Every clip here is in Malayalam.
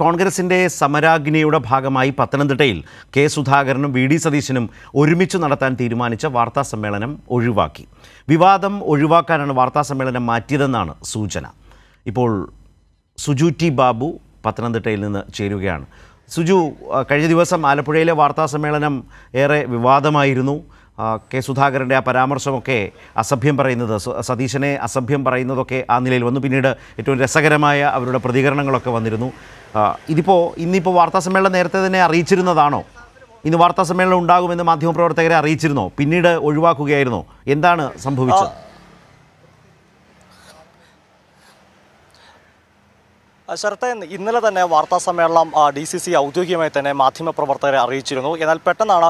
കോൺഗ്രസിന്റെ സമരാഗ്നിയുടെ ഭാഗമായി പത്തനംതിട്ടയിൽ കെ സുധാകരനും വി ഡി സതീശനും ഒരുമിച്ച് നടത്താൻ തീരുമാനിച്ച വാർത്താ സമ്മേളനം ഒഴിവാക്കി വിവാദം ഒഴിവാക്കാനാണ് വാർത്താ സമ്മേളനം മാറ്റിയതെന്നാണ് സൂചന ഇപ്പോൾ സുജു ടി ബാബു പത്തനംതിട്ടയിൽ നിന്ന് ചേരുകയാണ് സുജു കഴിഞ്ഞ ദിവസം ആലപ്പുഴയിലെ വാർത്താ സമ്മേളനം ഏറെ വിവാദമായിരുന്നു കെ സുധാകരൻ്റെ ആ പരാമർശമൊക്കെ അസഭ്യം പറയുന്നത് സതീശനെ അസഭ്യം പറയുന്നതൊക്കെ ആ നിലയിൽ വന്നു പിന്നീട് ഏറ്റവും രസകരമായ അവരുടെ പ്രതികരണങ്ങളൊക്കെ വന്നിരുന്നു ഇതിപ്പോൾ ഇന്നിപ്പോൾ വാർത്താസമ്മേളനം നേരത്തെ തന്നെ അറിയിച്ചിരുന്നതാണോ ഇന്ന് വാർത്താസമ്മേളനം ഉണ്ടാകുമെന്ന് മാധ്യമപ്രവർത്തകരെ അറിയിച്ചിരുന്നോ പിന്നീട് ഒഴിവാക്കുകയായിരുന്നോ എന്താണ് സംഭവിച്ചത് ശരത്തെ ഇന്നലെ തന്നെ വാർത്താസമ്മേളനം ഡി സി സി ഔദ്യോഗികമായി തന്നെ മാധ്യമപ്രവർത്തകരെ അറിയിച്ചിരുന്നു എന്നാൽ പെട്ടെന്നാണ്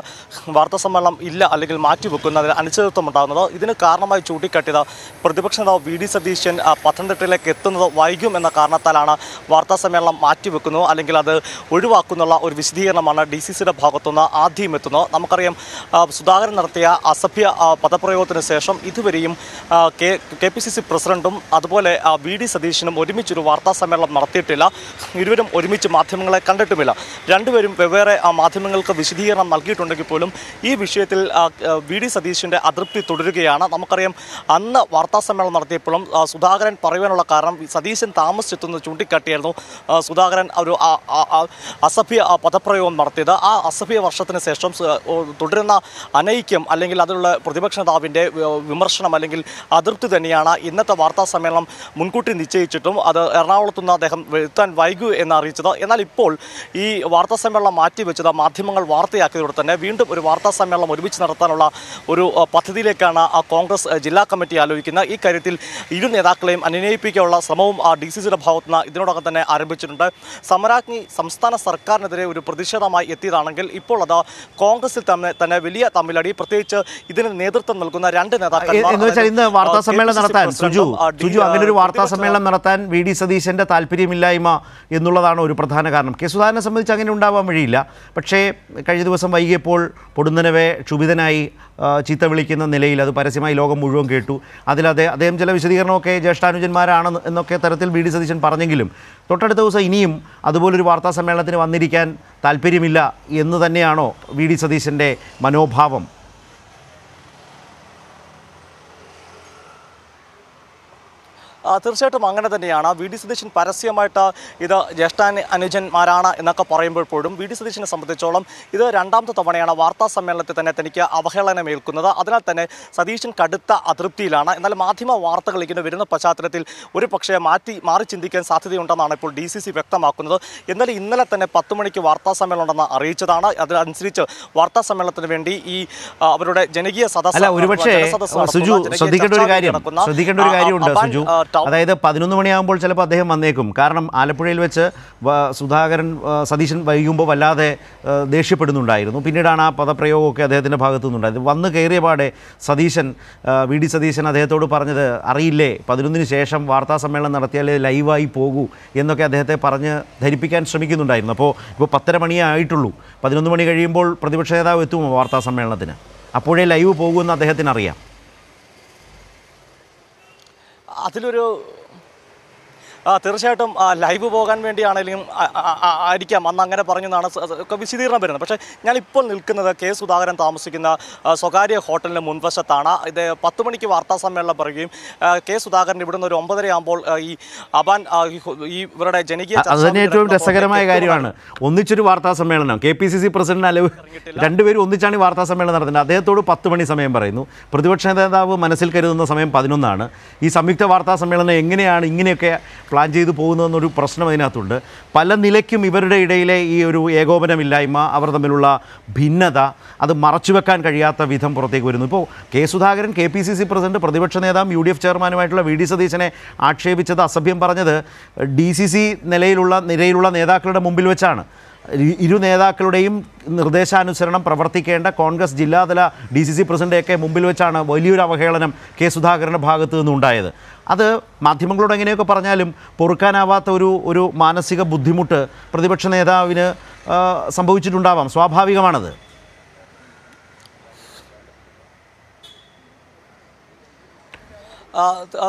വാർത്താസമ്മേളനം ഇല്ല അല്ലെങ്കിൽ മാറ്റിവെക്കുന്നതിൽ അനിശ്ചിതത്വം ഉണ്ടാകുന്നത് ഇതിന് കാരണമായി ചൂണ്ടിക്കാട്ടിയത് പ്രതിപക്ഷ നേതാവ് വി ഡി സതീശൻ പത്തനംതിട്ടയിലേക്ക് എത്തുന്നത് വൈകും എന്ന കാരണത്താലാണ് വാർത്താസമ്മേളനം മാറ്റിവെക്കുന്നത് അല്ലെങ്കിൽ അത് ഒഴിവാക്കുന്നുള്ള ഒരു വിശദീകരണമാണ് ഡി സി സിയുടെ ഭാഗത്തുനിന്ന് ആദ്യം എത്തുന്നത് നമുക്കറിയാം സുധാകരൻ നടത്തിയ അസഭ്യ പദപ്രയോഗത്തിന് ശേഷം ഇതുവരെയും K K P C C പ്രസിഡന്റും അതുപോലെ വി ഡി സതീശനും ഒരുമിച്ചൊരു വാർത്താസമ്മേളനം നടത്തിയിട്ടില്ല ഇരുവരും ഒരുമിച്ച് മാധ്യമങ്ങളെ കണ്ടിട്ടുമില്ല രണ്ടുപേരും വെവ്വേറെ മാധ്യമങ്ങൾക്ക് വിശദീകരണം നൽകിയിട്ടുണ്ടെങ്കിൽ പോലും ഈ വിഷയത്തിൽ വി ഡി സതീശിൻ്റെ അതൃപ്തി തുടരുകയാണ് നമുക്കറിയാം അന്ന് വാർത്താ സമ്മേളനം നടത്തിയപ്പോഴും സുധാകരൻ പറയുവാനുള്ള കാരണം സതീശൻ താമസിച്ചെത്തുന്നത് ചൂണ്ടിക്കാട്ടിയായിരുന്നു സുധാകരൻ ഒരു അസഭ്യ പദപ്രയോഗം നടത്തിയത് ആ അസഭ്യ വർഷത്തിന് ശേഷം തുടരുന്ന അനൈക്യം അല്ലെങ്കിൽ അതിലുള്ള പ്രതിപക്ഷ നേതാവിൻ്റെ വിമർശനം അല്ലെങ്കിൽ അതൃപ്തി തന്നെയാണ് ഇന്നത്തെ വാർത്താ സമ്മേളനം മുൻകൂട്ടി നിശ്ചയിച്ചിട്ടും അത് എറണാകുളത്തുനിന്ന് അദ്ദേഹം അദ്ദേഹം എത്താൻ വൈകൂ എന്ന് അറിയിച്ചത് എന്നാൽ ഇപ്പോൾ ഈ വാർത്താ സമ്മേളനം മാറ്റിവെച്ചത് മാധ്യമങ്ങൾ വാർത്തയാക്കിയതോടെ തന്നെ വീണ്ടും ഒരു വാർത്താ സമ്മേളനം ഒരുമിച്ച് നടത്താനുള്ള ഒരു പദ്ധതിയിലേക്കാണ് ആ കോൺഗ്രസ് ജില്ലാ കമ്മിറ്റി ആലോചിക്കുന്നത് ഈ കാര്യത്തിൽ ഇരു നേതാക്കളെയും അനുനയിപ്പിക്കാനുള്ള ശ്രമവും ഡി സി സിയുടെ ഭാഗത്തു നിന്ന് ഇതിനോടൊപ്പം തന്നെ ആരംഭിച്ചിട്ടുണ്ട് സമരാജ്ഞി സംസ്ഥാന സർക്കാരിനെതിരെ ഒരു പ്രതിഷേധമായി എത്തിയതാണെങ്കിൽ ഇപ്പോൾ അത് കോൺഗ്രസിൽ തന്നെ തന്നെ വലിയ തമ്മിലടി പ്രത്യേകിച്ച് ഇതിന് നേതൃത്വം നൽകുന്ന രണ്ട് നേതാക്കൾ വാർത്താ സമ്മേളനം നടത്താൻ സുജു സുജു അങ്ങനെ ഒരു വാർത്താ സമ്മേളനം നടത്താൻ വി ഡി സതീശന്റെ താല്പര്യം സൗകര്യമില്ലായ്മ എന്നുള്ളതാണ് ഒരു പ്രധാന കാരണം കെ സുധാകരനെ സംബന്ധിച്ച് അങ്ങനെ ഉണ്ടാവാൻ വഴിയില്ല പക്ഷേ കഴിഞ്ഞ ദിവസം വൈകിയപ്പോൾ പൊടുന്നനവെ ക്ഷുഭിതനായി ചീത്ത വിളിക്കുന്ന നിലയിൽ അത് പരസ്യമായി ലോകം മുഴുവൻ കേട്ടു അതിൽ അദ്ദേഹം അദ്ദേഹം ചില വിശദീകരണമൊക്കെ ജ്യേഷ്ഠാനുജന്മാരാണ് എന്നൊക്കെ തരത്തിൽ ബി ഡി സതീശൻ പറഞ്ഞെങ്കിലും തൊട്ടടുത്ത ദിവസം ഇനിയും അതുപോലൊരു വാർത്താ സമ്മേളനത്തിന് വന്നിരിക്കാൻ താല്പര്യമില്ല എന്ന് തന്നെയാണോ വി ഡി സതീശൻ്റെ മനോഭാവം തീർച്ചയായിട്ടും അങ്ങനെ തന്നെയാണ് വി ഡി സതീശൻ പരസ്യമായിട്ട് ഇത് ജ്യേഷ്ഠാൻ അനുജന്മാരാണ് എന്നൊക്കെ പറയുമ്പോൾ പോലും വി ഡി സതീശനെ സംബന്ധിച്ചോളം ഇത് രണ്ടാമത്തെ തവണയാണ് വാർത്താ സമ്മേളനത്തിൽ തന്നെ തനിക്ക് അവഹേളനമേൽക്കുന്നത് അതിനാൽ തന്നെ സതീശൻ കടുത്ത അതൃപ്തിയിലാണ് എന്നാൽ മാധ്യമ വാർത്തകൾ ഇങ്ങനെ വരുന്ന പശ്ചാത്തലത്തിൽ ഒരു പക്ഷേ മാറ്റി മാറി ചിന്തിക്കാൻ സാധ്യതയുണ്ടെന്നാണ് ഇപ്പോൾ ഡി സി സി വ്യക്തമാക്കുന്നത് എന്നാൽ ഇന്നലെ തന്നെ പത്ത് മണിക്ക് വാർത്താ സമ്മേളനം ഉണ്ടെന്ന് അറിയിച്ചതാണ് അതനുസരിച്ച് വാർത്താ സമ്മേളനത്തിന് വേണ്ടി ഈ അവരുടെ ജനകീയ സദസ്സ് ശ്രദ്ധിക്കേണ്ട ഒരു കാര്യമുണ്ട് സുജു അതായത് പതിനൊന്ന് മണിയാകുമ്പോൾ ചിലപ്പോൾ അദ്ദേഹം വന്നേക്കും കാരണം ആലപ്പുഴയിൽ വെച്ച് സുധാകരൻ സതീശൻ വൈകുമ്പോൾ വല്ലാതെ ദേഷ്യപ്പെടുന്നുണ്ടായിരുന്നു പിന്നീടാണ് ആ പദപ്രയോഗമൊക്കെ അദ്ദേഹത്തിൻ്റെ ഭാഗത്തു നിന്നുണ്ടായത് വന്ന് കയറിയ പാടെ സതീശൻ വി ഡി സതീശൻ അദ്ദേഹത്തോട് പറഞ്ഞത് അറിയില്ലേ പതിനൊന്നിന് ശേഷം വാർത്താ സമ്മേളനം നടത്തിയാലേ ലൈവായി പോകൂ എന്നൊക്കെ അദ്ദേഹത്തെ പറഞ്ഞ് ധരിപ്പിക്കാൻ ശ്രമിക്കുന്നുണ്ടായിരുന്നു അപ്പോൾ ഇപ്പോൾ പത്തര മണിയേ ആയിട്ടുള്ളൂ പതിനൊന്ന് മണി കഴിയുമ്പോൾ പ്രതിപക്ഷ നേതാവ് എത്തുമോ വാർത്താ സമ്മേളനത്തിന് അപ്പോഴേ ലൈവ് പോകുമെന്ന് അദ്ദേഹത്തിന് അറിയാം അതിലൊരു ആ തീർച്ചയായിട്ടും ലൈവ് പോകാൻ വേണ്ടിയാണെങ്കിലും ആയിരിക്കാം അന്ന് അങ്ങനെ പറഞ്ഞു എന്നാണ് ഒക്കെ വിശദീകരണം വരുന്നത് പക്ഷേ ഞാനിപ്പോൾ നിൽക്കുന്നത് കെ സുധാകരൻ താമസിക്കുന്ന സ്വകാര്യ ഹോട്ടലിന് മുൻവശത്താണ് ഇത് പത്ത് മണിക്ക് വാർത്താ സമ്മേളനം പറയുകയും കെ സുധാകരൻ നിന്ന് ഒരു ഒമ്പതരയാകുമ്പോൾ ഈ അബാൻ ഈ ഇവരുടെ ജനകീയ അതുതന്നെ ഏറ്റവും രസകരമായ കാര്യമാണ് ഒന്നിച്ചൊരു വാർത്താ സമ്മേളനം K P C C president അലവ് രണ്ടുപേരും ഒന്നിച്ചാണ് ഈ വാർത്താ സമ്മേളനം നടത്തുന്നത് അദ്ദേഹത്തോട് പത്ത് മണി സമയം പറയുന്നു പ്രതിപക്ഷ നേതാവ് മനസ്സിൽ കരുതുന്ന സമയം പതിനൊന്നാണ് ഈ സംയുക്ത വാർത്താ സമ്മേളനം എങ്ങനെയാണ് ഇങ്ങനെയൊക്കെ പ്ലാൻ ചെയ്തു പോകുന്നതെന്നൊരു പ്രശ്നം അതിനകത്തുണ്ട് പല നിലയ്ക്കും ഇവരുടെ ഇടയിലെ ഈ ഒരു ഏകോപനമില്ലായ്മ അവർ തമ്മിലുള്ള ഭിന്നത അത് വെക്കാൻ കഴിയാത്ത വിധം പുറത്തേക്ക് വരുന്നു ഇപ്പോൾ K Sudhakaran K P C C president പ്രതിപക്ഷ നേതാവ് യു ഡി എഫ് ചെയർമാനുമായിട്ടുള്ള വി ഡി സതീശനെ ആക്ഷേപിച്ചത് അസഭ്യം പറഞ്ഞത് ഡി സി സി നിലയിലുള്ള നിരയിലുള്ള നേതാക്കളുടെ മുമ്പിൽ വെച്ചാണ് ഇരു നേതാക്കളുടെയും നിർദ്ദേശാനുസരണം പ്രവർത്തിക്കേണ്ട കോൺഗ്രസ് ജില്ലാതല ഡി സി സി പ്രസിഡൻ്റെയൊക്കെ മുമ്പിൽ വെച്ചാണ് വലിയൊരു അവഹേളനം കെ സുധാകരൻ്റെ ഭാഗത്തു നിന്നുണ്ടായത് അത് മാധ്യമങ്ങളോട് എങ്ങനെയൊക്കെ പറഞ്ഞാലും പൊറുക്കാനാവാത്ത ഒരു ഒരു മാനസിക ബുദ്ധിമുട്ട് പ്രതിപക്ഷ നേതാവിന് സംഭവിച്ചിട്ടുണ്ടാവാം സ്വാഭാവികമാണത്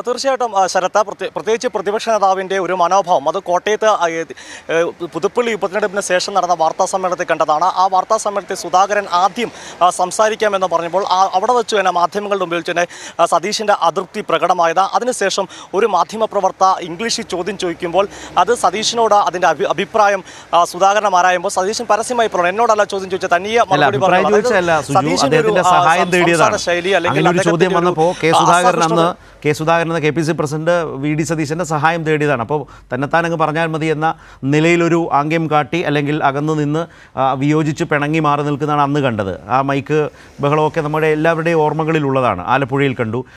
തീർച്ചയായിട്ടും ശരത്ത പ്രത്യേകിച്ച് പ്രതിപക്ഷ നേതാവിൻ്റെ ഒരു മനോഭാവം അത് കോട്ടയത്ത് പുതുപ്പള്ളി ഉപതെരഞ്ഞെടുപ്പിന് ശേഷം നടന്ന വാർത്താ സമ്മേളനത്തിൽ കണ്ടതാണ് ആ വാർത്താ സമ്മേളനത്തിൽ സുധാകരൻ ആദ്യം സംസാരിക്കാമെന്ന് പറഞ്ഞപ്പോൾ അവിടെ വെച്ച് തന്നെ മാധ്യമങ്ങളുടെ മുമ്പിൽ തന്നെ സതീഷിൻ്റെ അതൃപ്തി പ്രകടമായത് അതിനുശേഷം ഒരു മാധ്യമപ്രവർത്ത ഇംഗ്ലീഷിൽ ചോദ്യം ചോദിക്കുമ്പോൾ അത് സതീഷിനോട് അതിൻ്റെ അഭിപ്രായം സുധാകരൻ ആരായുമ്പോൾ സതീശൻ പരസ്യമായി പറഞ്ഞു എന്നോടല്ല ചോദ്യം ചോദിച്ചത് തനിയെ മറുപടി പറഞ്ഞു സതീശിൻ്റെ ശൈലി അല്ലെങ്കിൽ ചോദ്യം വന്നപ്പോൾ കെ സുധാകരൻ അന്ന് കെ സുധാകരൻ എന്ന K P C president V D സതീശൻ്റെ സഹായം തേടിയതാണ് അപ്പോൾ തന്നെത്താനങ്ങ് പറഞ്ഞാൽ മതി എന്ന നിലയിലൊരു ആംഗ്യം കാട്ടി അല്ലെങ്കിൽ അകന്നു നിന്ന് വിയോജിച്ച് പിണങ്ങി മാറി നിൽക്കുന്നതാണ് അന്ന് കണ്ടത് ആ മൈക്ക് ബഹളമൊക്കെ നമ്മുടെ എല്ലാവരുടെയും ഓർമ്മകളിലുള്ളതാണ് ആലപ്പുഴയിൽ കണ്ടു